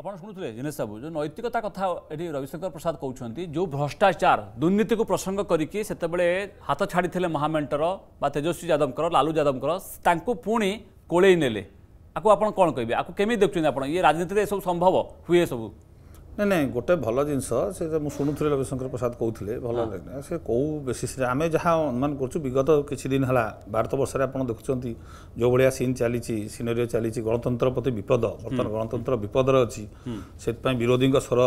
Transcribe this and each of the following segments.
ଆପଣ ଶୁଣୁଥିଲେ ଦିନେଶ ବାବୁ ଯେଉଁ ନୈତିକତା କଥା ଏଠି ରବିଶଙ୍କର ପ୍ରସାଦ କହୁଛନ୍ତି ଯେଉଁ ଭ୍ରଷ୍ଟାଚାର ଦୁର୍ନୀତିକୁ ପ୍ରସଙ୍ଗ କରିକି ସେତେବେଳେ ହାତ ଛାଡ଼ିଥିଲେ ମହାମେଣ୍ଟର ବା ତେଜସ୍ୱୀ ଯାଦବଙ୍କର ଲାଲୁ ଯାଦବଙ୍କର ତାଙ୍କୁ ପୁଣି କୋଳେଇ ନେଲେ ଆକୁ ଆପଣ କ'ଣ କହିବେ ଆକୁ କେମିତି ଦେଖୁଛନ୍ତି ଆପଣ ଇଏ ରାଜନୀତିରେ ଏସବୁ ସମ୍ଭବ ହୁଏ ସବୁ ନାଇଁ ନାଇଁ ଗୋଟେ ଭଲ ଜିନିଷ ସେ ମୁଁ ଶୁଣୁଥିଲି ରବିଶଙ୍କର ପ୍ରସାଦ କହୁଥିଲେ ଭଲ ସେ କେଉଁ ବେସିସ୍ରେ ଆମେ ଯାହା ଅନୁମାନ କରୁଛୁ ବିଗତ କିଛି ଦିନ ହେଲା ଭାରତ ବର୍ଷରେ ଆପଣ ଦେଖୁଛନ୍ତି ଯେଉଁଭଳିଆ ସିନ୍ ଚାଲିଛି ସିନେରିଓ ଚାଲିଛି ଗଣତନ୍ତ୍ର ପ୍ରତି ବିପଦ ବର୍ତ୍ତମାନ ଗଣତନ୍ତ୍ର ବିପଦରେ ଅଛି ସେଥିପାଇଁ ବିରୋଧୀଙ୍କ ସ୍ୱର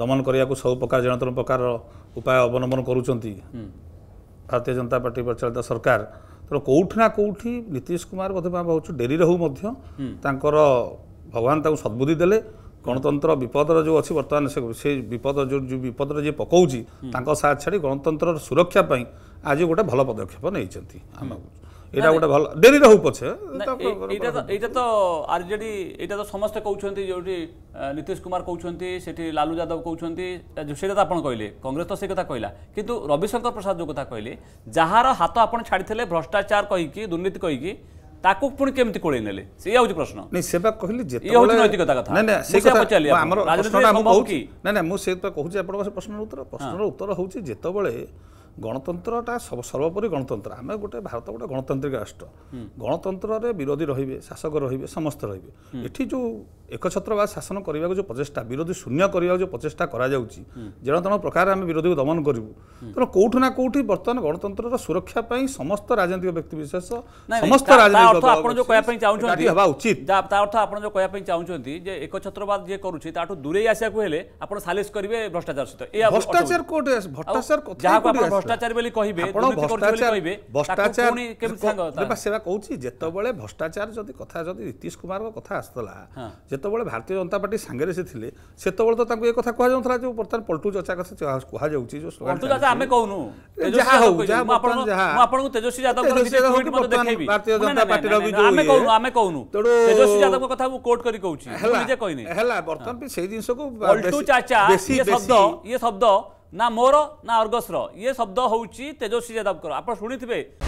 ଦମନ କରିବାକୁ ସବୁ ପ୍ରକାର ଜଣତନ ପ୍ରକାର ଉପାୟ ଅବଲମ୍ବନ କରୁଛନ୍ତି ଭାରତୀୟ ଜନତା ପାର୍ଟି ପରିଚାଳିତ ସରକାର ତେଣୁ କେଉଁଠି ନା କେଉଁଠି ନୀତିଶ କୁମାର ବୋଧେ ଭାବୁଛୁ ଡେରିରେ ହଉ ମଧ୍ୟ ତାଙ୍କର ଭଗବାନ ତାଙ୍କୁ ସଦ୍ବୁଦ୍ଧି ଦେଲେ ଗଣତନ୍ତ୍ର ବିପଦର ଯେଉଁ ଅଛି ବର୍ତ୍ତମାନ ସେ ସେ ବିପଦ ଯେଉଁ ବିପଦରେ ଯିଏ ପକାଉଛି ତାଙ୍କ ସାଥ ଛାଡ଼ି ଗଣତନ୍ତ୍ରର ସୁରକ୍ଷା ପାଇଁ ଆଜି ଗୋଟେ ଭଲ ପଦକ୍ଷେପ ନେଇଛନ୍ତି ଆମ এটা গোটে ভাল ডেরি রহু পছে এইটা তো এইটা তো আরজেডি এইটা তো সমস্তে কৌছন্তি যেটি নীতিশ কুমার কৌছন্তি সেটি লালু যাদব কৌছন্তি সেটা তো আপন কইলে কংগ্রেস তো সেই কথা কইলা কিন্তু রবিশঙ্কর প্রসাদ যে কথা কইলে যাহার হাত আপন ছাড়িলে ভ্রষ্টাচার কইকি দুর্নীতি কইকি ତାକୁ ପୁଣି କେମିତି କୋଳେଇ ନେଲେ ସେଇଆ ହେଉଛି ପ୍ରଶ୍ନ ସେ ସେବା କହିଲି ଯେତେବେଳେ ନୈତିକତା କଥା ପଚାରିଲି ଆମର କହୁଛି ନାଇଁ ନାଇଁ ମୁଁ ସେଇଟା କହୁଛି ଆପଣଙ୍କ ପ୍ରଶ୍ନର ଉତ୍ତର ପ୍ରଶ୍ନର ଉତ୍ତର ହେଉଛି ଯେତେବେଳେ ଗଣତନ୍ତ୍ରଟା ସର୍ବୋପରି ଗଣତନ୍ତ୍ର ଆମେ ଗୋଟେ ଭାରତ ଗୋଟେ ଗଣତାନ୍ତ୍ରିକ ରାଷ୍ଟ୍ର ଗଣତନ୍ତ୍ରରେ ବିରୋଧୀ ରହିବେ ଶାସକ ରହିବେ ସମସ୍ତେ ରହିବେ ଏଠି ଯେଉଁ ଏକଛତ୍ରବାଦ ଶାସନ କରିବାକୁ ଯେଉଁ ପ୍ରଚେଷ୍ଟା ବିରୋଧୀ ଶୂନ୍ୟ କରିବାକୁ ଯେଉଁ ପ୍ରଚେଷ୍ଟା କରାଯାଉଛି ଜଣ ତେଣ ପ୍ରକାରରେ ଆମେ ବିରୋଧୀକୁ ଦମନ କରିବୁ ତେଣୁ କେଉଁଠୁ ନା କେଉଁଠି ବର୍ତ୍ତମାନ ଗଣତନ୍ତ୍ରର ସୁରକ୍ଷା ପାଇଁ ସମସ୍ତ ରାଜନୈତିକ ବ୍ୟକ୍ତିବିଶେଷ ସମସ୍ତ ତା ଅର୍ଥ ଆପଣ ଯେଉଁ କହିବା ପାଇଁ ଚାହୁଁଛନ୍ତି ଯେ ଏକଛତ୍ରବାଦ ଯିଏ କରୁଛି ତାଠୁ ଦୂରେଇ ଆସିବାକୁ ହେଲେ ଆପଣ ସାଲିସ କରିବେ ଭ୍ରଷ୍ଟାଚାର ସହିତ ଭ୍ରଷ୍ଟାଚାର ବୋଲି କହିବେ ସେବା କହୁଛି ଯେତେବେଳେ ଭ୍ରଷ୍ଟାଚାର ଯଦି କଥା ଯଦି ନୀତିଶ କୁମାରଙ୍କ କଥା ଆସିଥିଲା ଯେ ଯେତେବେଳେ ଭାରତୀୟ ଜନତା ପାର୍ଟି ସାଙ୍ଗରେ ସେ ଥିଲେ ସେତେବେଳେ ତ ତାଙ୍କୁ ଏ କଥା କୁହାଯାଉଥିଲା ଯେଉଁ ବର୍ତ୍ତମାନ ପଲ୍ଟୁ ଚର୍ଚ୍ଚା କଥା କୁହାଯାଉଛି ଆମେ କହୁନୁ ଯାହା ହଉ ଯାହା ଆପଣଙ୍କୁ ତେଜସ୍ୱୀ ଯାଦବ ଭାରତୀୟ ଜନତା ଆମେ କହୁନୁ ତେଣୁ ତେଜସ୍ୱୀ ଯାଦବ କଥା ମୁଁ କୋର୍ଟ କରି କହୁଛି ନିଜେ କହିନି ହେଲା ବର୍ତ୍ତମାନ ବି ସେଇ ଜିନିଷକୁ ପଲ୍ଟୁ ଚାଚା ଇଏ ଶବ୍ଦ ନା ମୋର ନା ଅର୍ଗସର ଇଏ ଶବ୍ଦ ହଉଛି ତେଜସ୍ୱୀ ଯାଦବଙ୍କର ଆପଣ ଶୁଣିଥିବେ